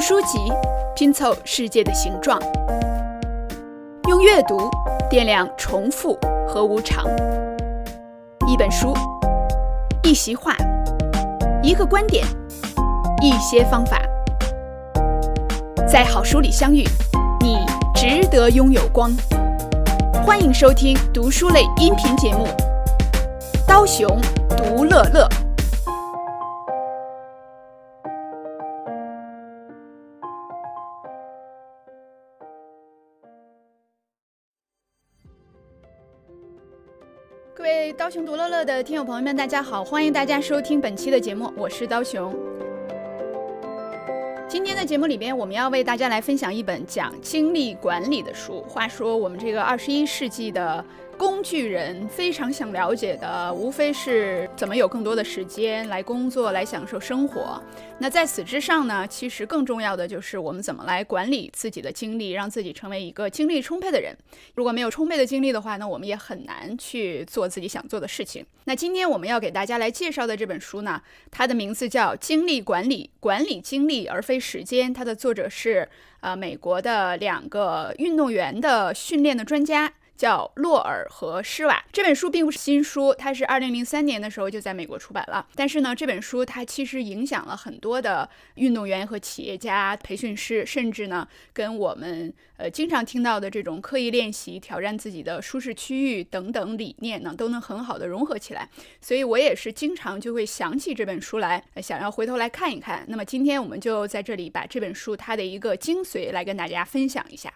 书籍拼凑世界的形状，用阅读掂量重复和无常。一本书，一席话，一个观点，一些方法，在好书里相遇，你值得拥有光。欢迎收听读书类音频节目《刀熊读乐乐》。各位刀熊独乐乐的听友朋友们，大家好，欢迎大家收听本期的节目，我是刀熊。今天的节目里边，我们要为大家来分享一本讲精力管理的书。话说我们这个二十一世纪的。工具人非常想了解的，无非是怎么有更多的时间来工作，来享受生活。那在此之上呢，其实更重要的就是我们怎么来管理自己的精力，让自己成为一个精力充沛的人。如果没有充沛的精力的话，那我们也很难去做自己想做的事情。那今天我们要给大家来介绍的这本书呢，它的名字叫《精力管理》，管理精力而非时间。它的作者是呃美国的两个运动员的训练的专家。叫洛尔和施瓦。这本书并不是新书，它是二零零三年的时候就在美国出版了。但是呢，这本书它其实影响了很多的运动员和企业家、培训师，甚至呢跟我们呃经常听到的这种刻意练习、挑战自己的舒适区域等等理念呢，都能很好的融合起来。所以我也是经常就会想起这本书来，想要回头来看一看。那么今天我们就在这里把这本书它的一个精髓来跟大家分享一下。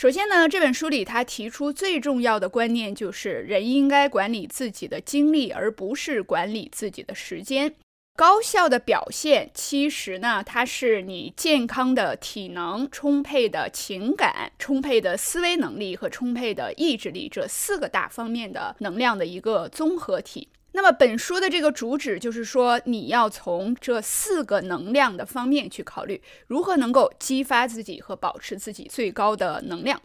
首先呢，这本书里他提出最重要的观念就是，人应该管理自己的精力，而不是管理自己的时间。高效的表现，其实呢，它是你健康的体能、充沛的情感、充沛的思维能力和充沛的意志力这四个大方面的能量的一个综合体。那么，本书的这个主旨就是说，你要从这四个能量的方面去考虑，如何能够激发自己和保持自己最高的能量。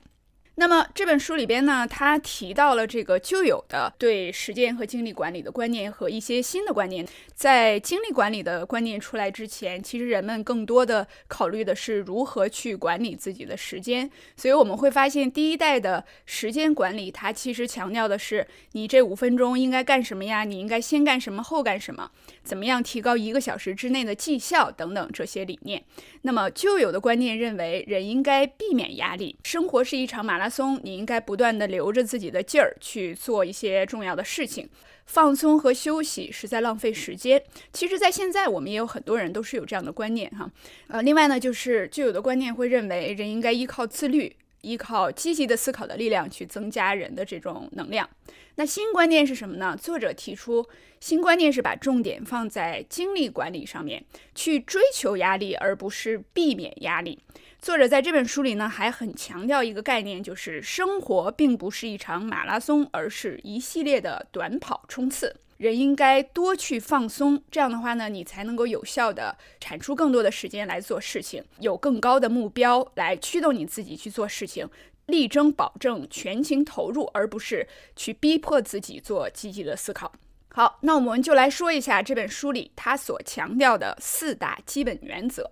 那么这本书里边呢，他提到了这个旧有的对时间和精力管理的观念和一些新的观念。在精力管理的观念出来之前，其实人们更多的考虑的是如何去管理自己的时间。所以我们会发现，第一代的时间管理，它其实强调的是你这五分钟应该干什么呀？你应该先干什么，后干什么？怎么样提高一个小时之内的绩效等等这些理念。那么旧有的观念认为，人应该避免压力，生活是一场马拉。松，你应该不断的留着自己的劲儿去做一些重要的事情。放松和休息是在浪费时间。其实，在现在我们也有很多人都是有这样的观念哈。呃，另外呢，就是就有的观念会认为人应该依靠自律，依靠积极的思考的力量去增加人的这种能量。那新观念是什么呢？作者提出新观念是把重点放在精力管理上面，去追求压力而不是避免压力。作者在这本书里呢，还很强调一个概念，就是生活并不是一场马拉松，而是一系列的短跑冲刺。人应该多去放松，这样的话呢，你才能够有效的产出更多的时间来做事情，有更高的目标来驱动你自己去做事情，力争保证全情投入，而不是去逼迫自己做积极的思考。好，那我们就来说一下这本书里他所强调的四大基本原则。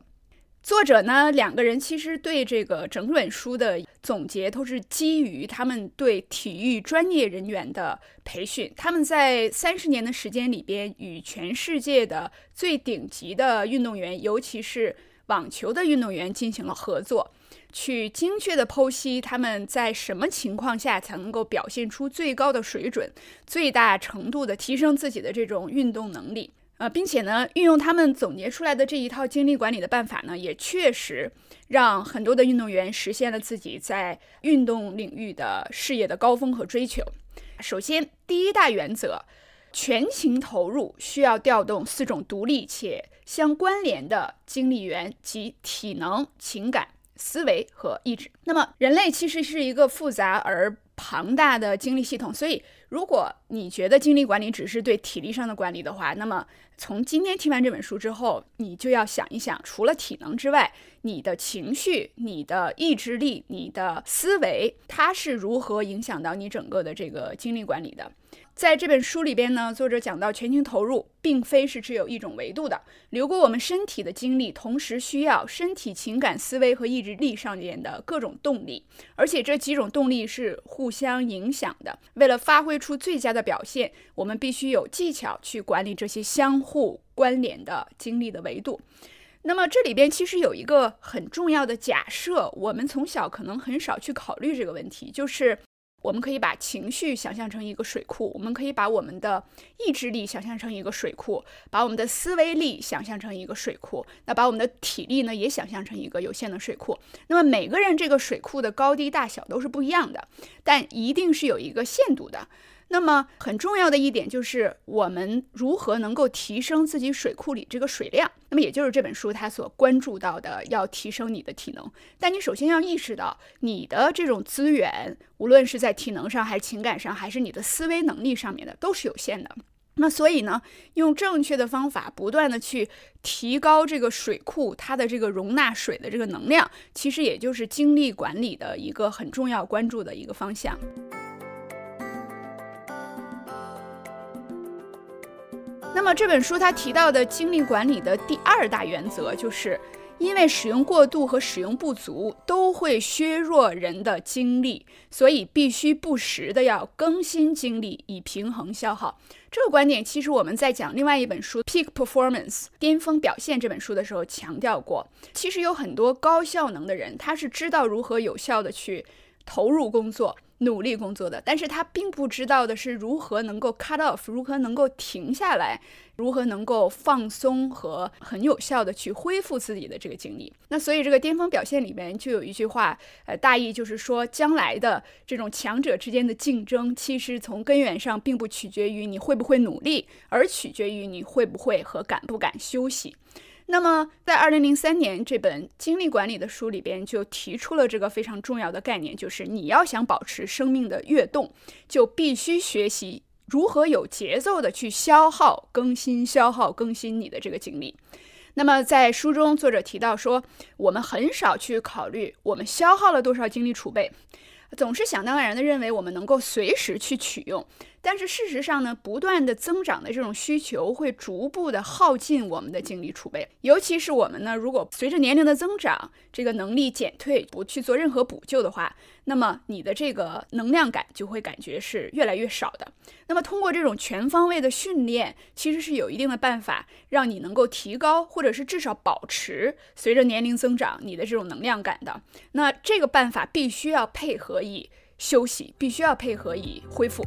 作者呢，两个人其实对这个整本书的总结，都是基于他们对体育专业人员的培训。他们在三十年的时间里边，与全世界的最顶级的运动员，尤其是网球的运动员进行了合作，去精确的剖析他们在什么情况下才能够表现出最高的水准，最大程度的提升自己的这种运动能力。呃，并且呢，运用他们总结出来的这一套精力管理的办法呢，也确实让很多的运动员实现了自己在运动领域的事业的高峰和追求。首先，第一大原则，全情投入需要调动四种独立且相关联的精力源及体能、情感、思维和意志。那么，人类其实是一个复杂而。庞大的精力系统，所以如果你觉得精力管理只是对体力上的管理的话，那么从今天听完这本书之后，你就要想一想，除了体能之外，你的情绪、你的意志力、你的思维，它是如何影响到你整个的这个精力管理的。在这本书里边呢，作者讲到全情投入并非是只有一种维度的。流过我们身体的经历，同时需要身体、情感、思维和意志力上面的各种动力，而且这几种动力是互相影响的。为了发挥出最佳的表现，我们必须有技巧去管理这些相互关联的经历的维度。那么这里边其实有一个很重要的假设，我们从小可能很少去考虑这个问题，就是。我们可以把情绪想象成一个水库，我们可以把我们的意志力想象成一个水库，把我们的思维力想象成一个水库，那把我们的体力呢，也想象成一个有限的水库。那么每个人这个水库的高低大小都是不一样的，但一定是有一个限度的。那么很重要的一点就是，我们如何能够提升自己水库里这个水量？那么也就是这本书它所关注到的，要提升你的体能。但你首先要意识到，你的这种资源，无论是在体能上，还是情感上，还是你的思维能力上面的，都是有限的。那所以呢，用正确的方法，不断的去提高这个水库它的这个容纳水的这个能量，其实也就是精力管理的一个很重要关注的一个方向。那么这本书他提到的精力管理的第二大原则，就是因为使用过度和使用不足都会削弱人的精力，所以必须不时的要更新精力以平衡消耗。这个观点其实我们在讲另外一本书《Peak Performance》巅峰表现这本书的时候强调过。其实有很多高效能的人，他是知道如何有效的去投入工作。努力工作的，但是他并不知道的是如何能够 cut off，如何能够停下来，如何能够放松和很有效的去恢复自己的这个精力。那所以这个巅峰表现里面就有一句话，呃，大意就是说，将来的这种强者之间的竞争，其实从根源上并不取决于你会不会努力，而取决于你会不会和敢不敢休息。那么，在二零零三年这本精力管理的书里边，就提出了这个非常重要的概念，就是你要想保持生命的跃动，就必须学习如何有节奏的去消耗、更新、消耗、更新你的这个精力。那么，在书中，作者提到说，我们很少去考虑我们消耗了多少精力储备。总是想当然的认为我们能够随时去取用，但是事实上呢，不断的增长的这种需求会逐步的耗尽我们的精力储备，尤其是我们呢，如果随着年龄的增长，这个能力减退，不去做任何补救的话。那么你的这个能量感就会感觉是越来越少的。那么通过这种全方位的训练，其实是有一定的办法让你能够提高，或者是至少保持随着年龄增长你的这种能量感的。那这个办法必须要配合以休息，必须要配合以恢复。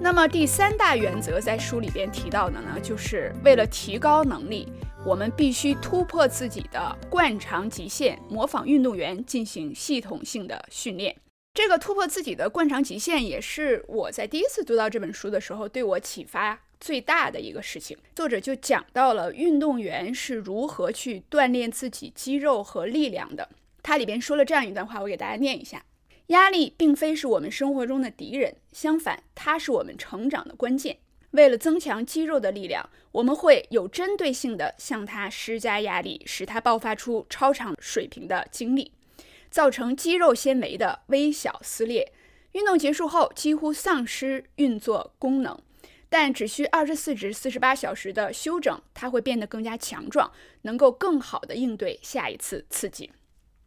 那么第三大原则在书里边提到的呢，就是为了提高能力。我们必须突破自己的惯常极限，模仿运动员进行系统性的训练。这个突破自己的惯常极限，也是我在第一次读到这本书的时候对我启发最大的一个事情。作者就讲到了运动员是如何去锻炼自己肌肉和力量的。他里边说了这样一段话，我给大家念一下：压力并非是我们生活中的敌人，相反，它是我们成长的关键。为了增强肌肉的力量，我们会有针对性地向它施加压力，使它爆发出超常水平的精力，造成肌肉纤维的微小撕裂。运动结束后，几乎丧失运作功能，但只需二十四至四十八小时的休整，它会变得更加强壮，能够更好地应对下一次刺激。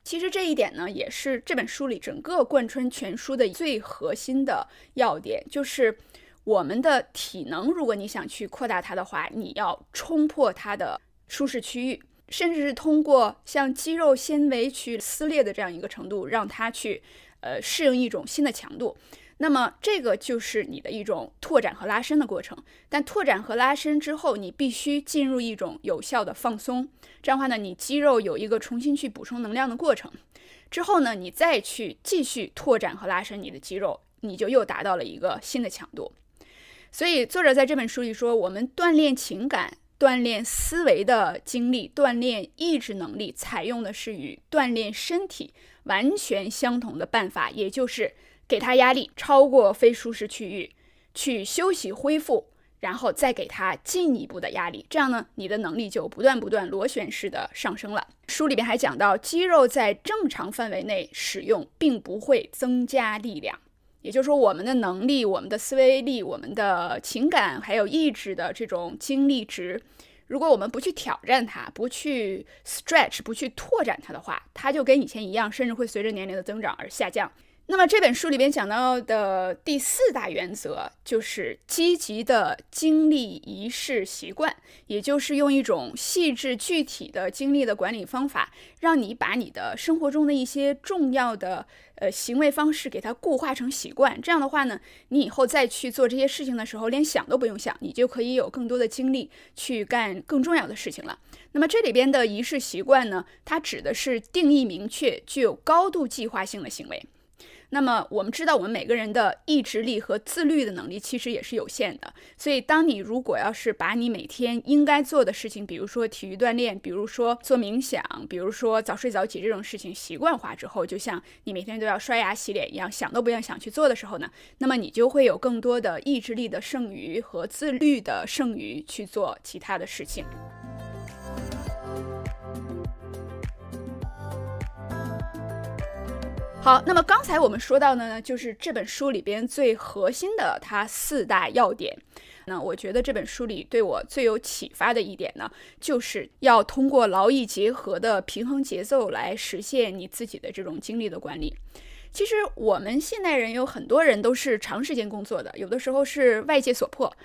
其实这一点呢，也是这本书里整个贯穿全书的最核心的要点，就是。我们的体能，如果你想去扩大它的话，你要冲破它的舒适区域，甚至是通过像肌肉纤维去撕裂的这样一个程度，让它去呃适应一种新的强度。那么这个就是你的一种拓展和拉伸的过程。但拓展和拉伸之后，你必须进入一种有效的放松，这样的话呢，你肌肉有一个重新去补充能量的过程。之后呢，你再去继续拓展和拉伸你的肌肉，你就又达到了一个新的强度。所以，作者在这本书里说，我们锻炼情感、锻炼思维的经历、锻炼意志能力，采用的是与锻炼身体完全相同的办法，也就是给他压力，超过非舒适区域，去休息恢复，然后再给他进一步的压力，这样呢，你的能力就不断不断螺旋式的上升了。书里边还讲到，肌肉在正常范围内使用，并不会增加力量。也就是说，我们的能力、我们的思维力、我们的情感，还有意志的这种精力值，如果我们不去挑战它、不去 stretch、不去拓展它的话，它就跟以前一样，甚至会随着年龄的增长而下降。那么这本书里边讲到的第四大原则就是积极的精力仪式习惯，也就是用一种细致具体的精力的管理方法，让你把你的生活中的一些重要的呃行为方式给它固化成习惯。这样的话呢，你以后再去做这些事情的时候，连想都不用想，你就可以有更多的精力去干更重要的事情了。那么这里边的仪式习惯呢，它指的是定义明确、具有高度计划性的行为。那么我们知道，我们每个人的意志力和自律的能力其实也是有限的。所以，当你如果要是把你每天应该做的事情，比如说体育锻炼，比如说做冥想，比如说早睡早起这种事情习惯化之后，就像你每天都要刷牙洗脸一样，想都不用想去做的时候呢，那么你就会有更多的意志力的剩余和自律的剩余去做其他的事情。好，那么刚才我们说到的呢，就是这本书里边最核心的它四大要点。那我觉得这本书里对我最有启发的一点呢，就是要通过劳逸结合的平衡节奏来实现你自己的这种精力的管理。其实我们现代人有很多人都是长时间工作的，有的时候是外界所迫。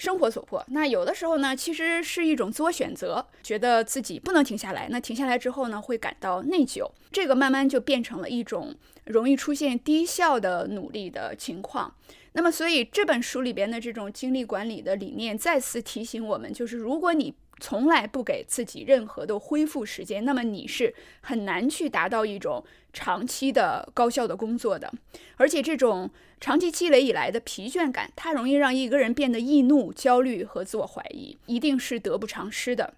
生活所迫，那有的时候呢，其实是一种自我选择，觉得自己不能停下来。那停下来之后呢，会感到内疚，这个慢慢就变成了一种容易出现低效的努力的情况。那么，所以这本书里边的这种精力管理的理念，再次提醒我们，就是如果你从来不给自己任何的恢复时间，那么你是很难去达到一种。长期的高效的工作的，而且这种长期积累以来的疲倦感，它容易让一个人变得易怒、焦虑和自我怀疑，一定是得不偿失的。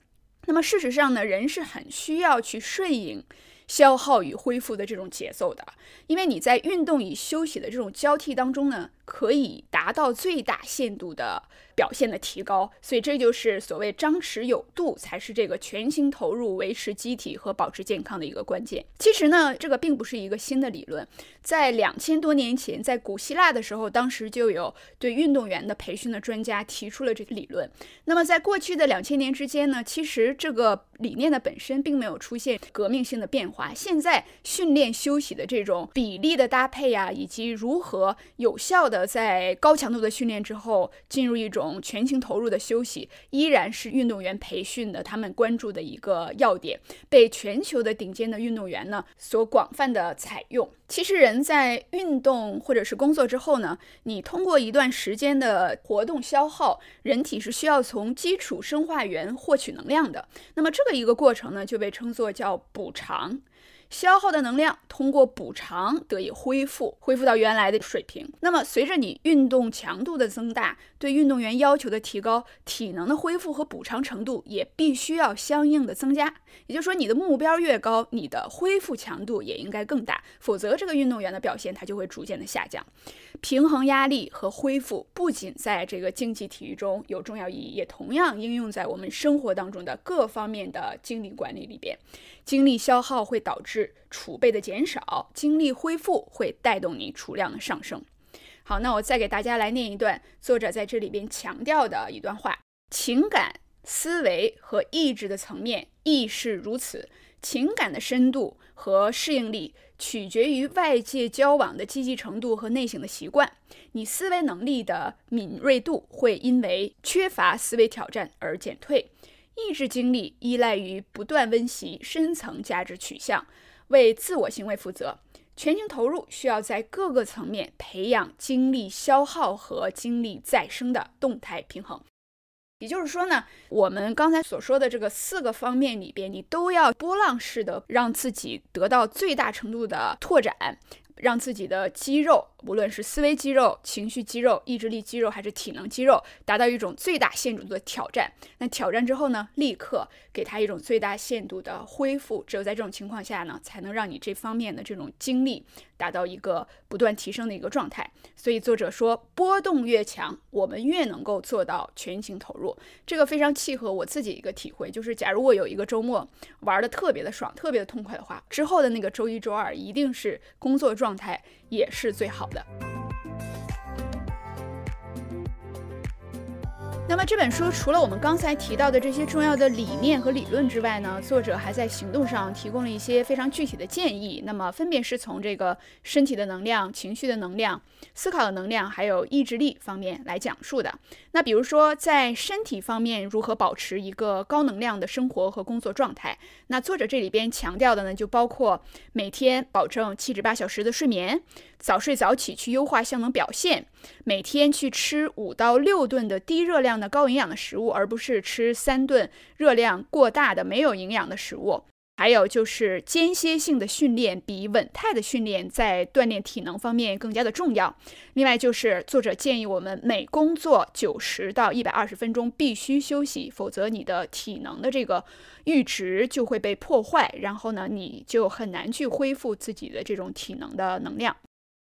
那么事实上呢，人是很需要去顺应消耗与恢复的这种节奏的，因为你在运动与休息的这种交替当中呢，可以达到最大限度的。表现的提高，所以这就是所谓张弛有度，才是这个全心投入、维持机体和保持健康的一个关键。其实呢，这个并不是一个新的理论，在两千多年前，在古希腊的时候，当时就有对运动员的培训的专家提出了这个理论。那么在过去的两千年之间呢，其实这个理念的本身并没有出现革命性的变化。现在训练休息的这种比例的搭配呀，以及如何有效的在高强度的训练之后进入一种。全情投入的休息依然是运动员培训的他们关注的一个要点，被全球的顶尖的运动员呢所广泛的采用。其实人在运动或者是工作之后呢，你通过一段时间的活动消耗，人体是需要从基础生化源获取能量的。那么这个一个过程呢，就被称作叫补偿。消耗的能量通过补偿得以恢复，恢复到原来的水平。那么，随着你运动强度的增大，对运动员要求的提高，体能的恢复和补偿程度也必须要相应的增加。也就是说，你的目标越高，你的恢复强度也应该更大，否则这个运动员的表现它就会逐渐的下降。平衡压力和恢复不仅在这个竞技体育中有重要意义，也同样应用在我们生活当中的各方面的精力管理里边。精力消耗会导致。储备的减少，精力恢复会带动你储量的上升。好，那我再给大家来念一段作者在这里边强调的一段话：情感、思维和意志的层面亦是如此。情感的深度和适应力取决于外界交往的积极程度和内省的习惯。你思维能力的敏锐度会因为缺乏思维挑战而减退。意志精力依赖于不断温习深层价值取向。为自我行为负责，全情投入需要在各个层面培养精力消耗和精力再生的动态平衡。也就是说呢，我们刚才所说的这个四个方面里边，你都要波浪式的让自己得到最大程度的拓展，让自己的肌肉。无论是思维肌肉、情绪肌肉、意志力肌肉，还是体能肌肉，达到一种最大限度的挑战。那挑战之后呢，立刻给他一种最大限度的恢复。只有在这种情况下呢，才能让你这方面的这种精力达到一个不断提升的一个状态。所以作者说，波动越强，我们越能够做到全情投入。这个非常契合我自己一个体会，就是假如我有一个周末玩的特别的爽、特别的痛快的话，之后的那个周一周二一定是工作状态也是最好。Abla. 那么这本书除了我们刚才提到的这些重要的理念和理论之外呢，作者还在行动上提供了一些非常具体的建议。那么分别是从这个身体的能量、情绪的能量、思考的能量，还有意志力方面来讲述的。那比如说在身体方面如何保持一个高能量的生活和工作状态，那作者这里边强调的呢，就包括每天保证七至八小时的睡眠，早睡早起去优化效能表现。每天去吃五到六顿的低热量的高营养的食物，而不是吃三顿热量过大的没有营养的食物。还有就是间歇性的训练比稳态的训练在锻炼体能方面更加的重要。另外，就是作者建议我们每工作九十到一百二十分钟必须休息，否则你的体能的这个阈值就会被破坏，然后呢，你就很难去恢复自己的这种体能的能量。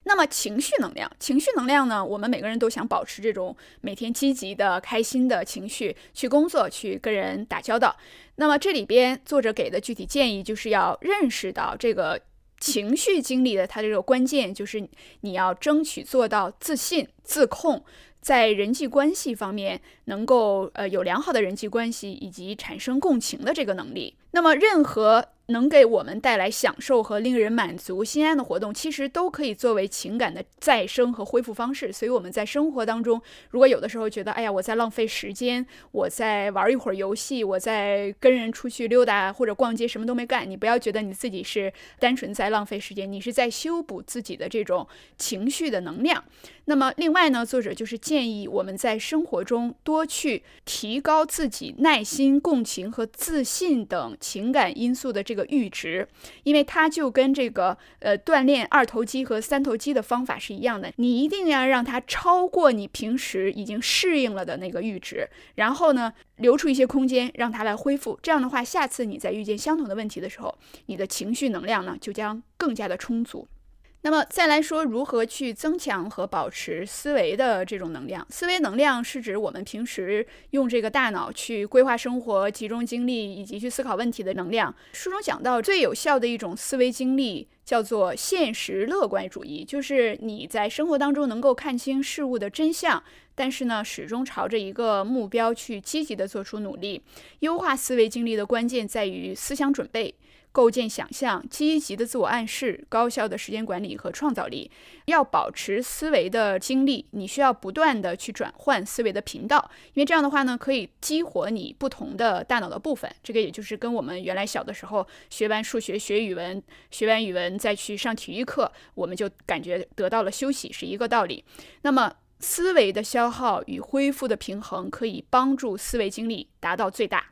那么情绪能量，情绪能量呢？我们每个人都想保持这种每天积极的、开心的情绪去工作、去跟人打交道。那么这里边作者给的具体建议就是要认识到这个情绪经历的，它这个关键就是你要争取做到自信、自控，在人际关系方面能够呃有良好的人际关系以及产生共情的这个能力。那么任何能给我们带来享受和令人满足、心安的活动，其实都可以作为情感的再生和恢复方式。所以我们在生活当中，如果有的时候觉得，哎呀，我在浪费时间，我在玩一会儿游戏，我在跟人出去溜达或者逛街，什么都没干，你不要觉得你自己是单纯在浪费时间，你是在修补自己的这种情绪的能量。那么，另外呢，作者就是建议我们在生活中多去提高自己耐心、共情和自信等情感因素的这。个阈值，因为它就跟这个呃锻炼二头肌和三头肌的方法是一样的，你一定要让它超过你平时已经适应了的那个阈值，然后呢，留出一些空间让它来恢复。这样的话，下次你在遇见相同的问题的时候，你的情绪能量呢就将更加的充足。那么再来说，如何去增强和保持思维的这种能量？思维能量是指我们平时用这个大脑去规划生活、集中精力以及去思考问题的能量。书中讲到，最有效的一种思维精力叫做现实乐观主义，就是你在生活当中能够看清事物的真相，但是呢，始终朝着一个目标去积极的做出努力。优化思维精力的关键在于思想准备。构建想象，积极的自我暗示，高效的时间管理和创造力，要保持思维的精力，你需要不断的去转换思维的频道，因为这样的话呢，可以激活你不同的大脑的部分。这个也就是跟我们原来小的时候学完数学、学语文、学完语文再去上体育课，我们就感觉得到了休息是一个道理。那么思维的消耗与恢复的平衡，可以帮助思维精力达到最大。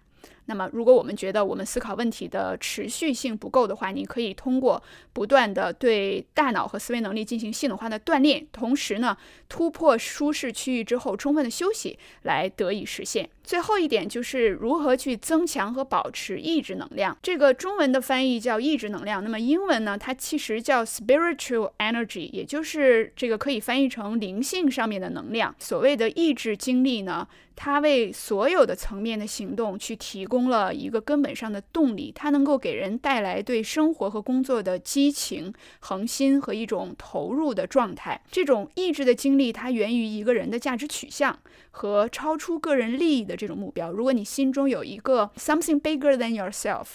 那么，如果我们觉得我们思考问题的持续性不够的话，你可以通过不断的对大脑和思维能力进行系统化的锻炼，同时呢，突破舒适区域之后，充分的休息来得以实现。最后一点就是如何去增强和保持意志能量。这个中文的翻译叫意志能量，那么英文呢，它其实叫 spiritual energy，也就是这个可以翻译成灵性上面的能量。所谓的意志经历呢，它为所有的层面的行动去提供。供了一个根本上的动力，它能够给人带来对生活和工作的激情、恒心和一种投入的状态。这种意志的精力，它源于一个人的价值取向和超出个人利益的这种目标。如果你心中有一个 something bigger than yourself，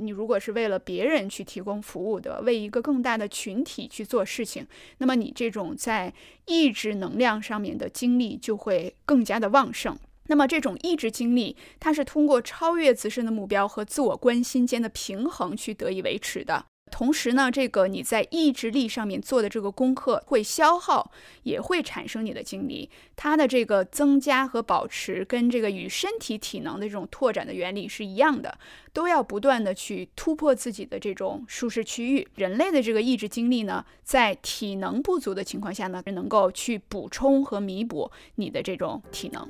你如果是为了别人去提供服务的，为一个更大的群体去做事情，那么你这种在意志能量上面的精力就会更加的旺盛。那么这种意志经历，它是通过超越自身的目标和自我关心间的平衡去得以维持的。同时呢，这个你在意志力上面做的这个功课会消耗，也会产生你的精力。它的这个增加和保持跟这个与身体体能的这种拓展的原理是一样的，都要不断的去突破自己的这种舒适区域。人类的这个意志精力呢，在体能不足的情况下呢，能够去补充和弥补你的这种体能。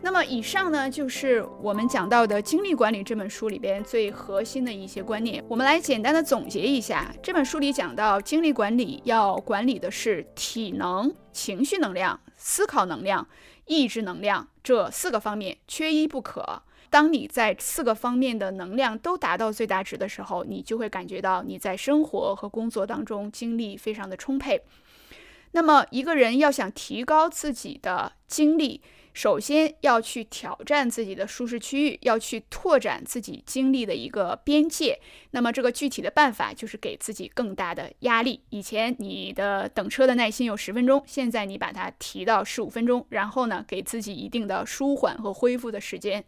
那么，以上呢就是我们讲到的《精力管理》这本书里边最核心的一些观念。我们来简单的总结一下，这本书里讲到精力管理要管理的是体能、情绪能量、思考能量、意志能量这四个方面，缺一不可。当你在四个方面的能量都达到最大值的时候，你就会感觉到你在生活和工作当中精力非常的充沛。那么，一个人要想提高自己的精力，首先要去挑战自己的舒适区域，要去拓展自己经历的一个边界。那么这个具体的办法就是给自己更大的压力。以前你的等车的耐心有十分钟，现在你把它提到十五分钟，然后呢，给自己一定的舒缓和恢复的时间。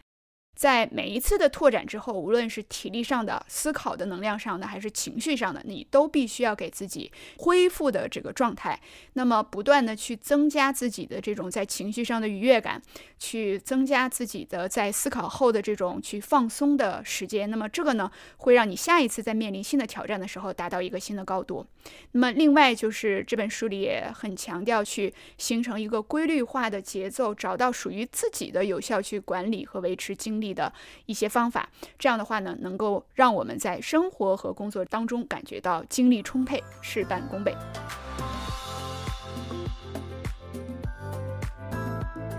在每一次的拓展之后，无论是体力上的、思考的能量上的，还是情绪上的，你都必须要给自己恢复的这个状态。那么，不断的去增加自己的这种在情绪上的愉悦感，去增加自己的在思考后的这种去放松的时间。那么，这个呢，会让你下一次在面临新的挑战的时候达到一个新的高度。那么，另外就是这本书里也很强调去形成一个规律化的节奏，找到属于自己的有效去管理和维持精力。的一些方法，这样的话呢，能够让我们在生活和工作当中感觉到精力充沛，事半功倍。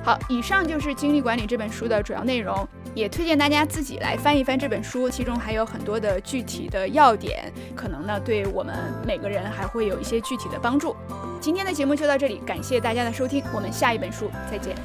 好，以上就是《精力管理》这本书的主要内容，也推荐大家自己来翻一翻这本书，其中还有很多的具体的要点，可能呢对我们每个人还会有一些具体的帮助。今天的节目就到这里，感谢大家的收听，我们下一本书再见。